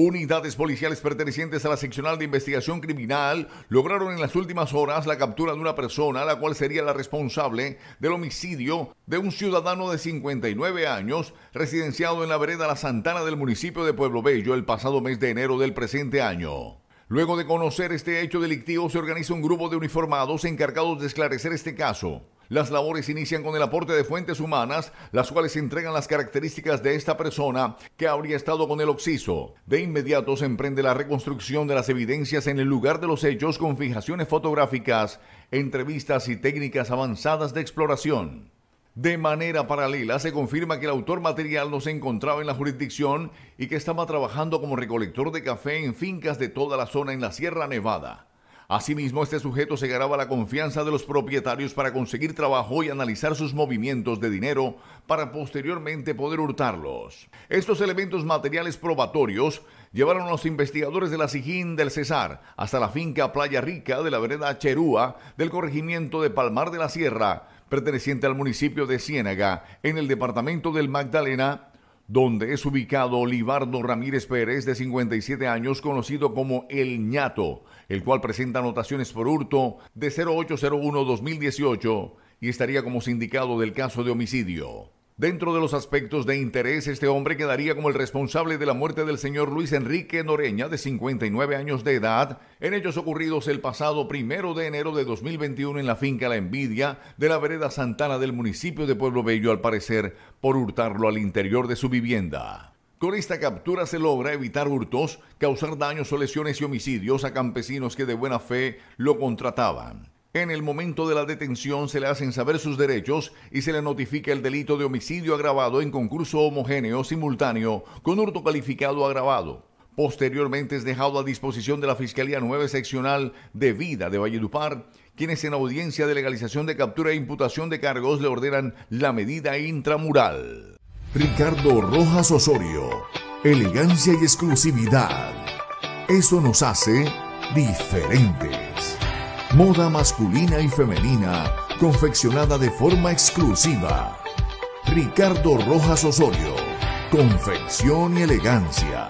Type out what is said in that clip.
Unidades policiales pertenecientes a la seccional de investigación criminal lograron en las últimas horas la captura de una persona, la cual sería la responsable del homicidio de un ciudadano de 59 años, residenciado en la vereda La Santana del municipio de Pueblo Bello el pasado mes de enero del presente año. Luego de conocer este hecho delictivo, se organiza un grupo de uniformados encargados de esclarecer este caso. Las labores inician con el aporte de fuentes humanas, las cuales entregan las características de esta persona que habría estado con el occiso. De inmediato se emprende la reconstrucción de las evidencias en el lugar de los hechos con fijaciones fotográficas, entrevistas y técnicas avanzadas de exploración. De manera paralela, se confirma que el autor material no se encontraba en la jurisdicción y que estaba trabajando como recolector de café en fincas de toda la zona en la Sierra Nevada. Asimismo, este sujeto se ganaba la confianza de los propietarios para conseguir trabajo y analizar sus movimientos de dinero para posteriormente poder hurtarlos. Estos elementos materiales probatorios llevaron a los investigadores de la Sijín del Cesar hasta la finca Playa Rica de la vereda Cherúa del corregimiento de Palmar de la Sierra, perteneciente al municipio de Ciénaga, en el departamento del Magdalena, donde es ubicado Olivardo Ramírez Pérez, de 57 años, conocido como El ñato, el cual presenta anotaciones por hurto de 0801-2018 y estaría como sindicado del caso de homicidio. Dentro de los aspectos de interés, este hombre quedaría como el responsable de la muerte del señor Luis Enrique Noreña, de 59 años de edad, en hechos ocurridos el pasado primero de enero de 2021 en la finca La Envidia de la vereda Santana del municipio de Pueblo Bello, al parecer por hurtarlo al interior de su vivienda. Con esta captura se logra evitar hurtos, causar daños o lesiones y homicidios a campesinos que de buena fe lo contrataban. En el momento de la detención se le hacen saber sus derechos y se le notifica el delito de homicidio agravado en concurso homogéneo simultáneo con hurto calificado agravado. Posteriormente es dejado a disposición de la Fiscalía 9 Seccional de Vida de Valledupar, quienes en audiencia de legalización de captura e imputación de cargos le ordenan la medida intramural. Ricardo Rojas Osorio, elegancia y exclusividad. Eso nos hace diferentes. Moda masculina y femenina, confeccionada de forma exclusiva. Ricardo Rojas Osorio, confección y elegancia.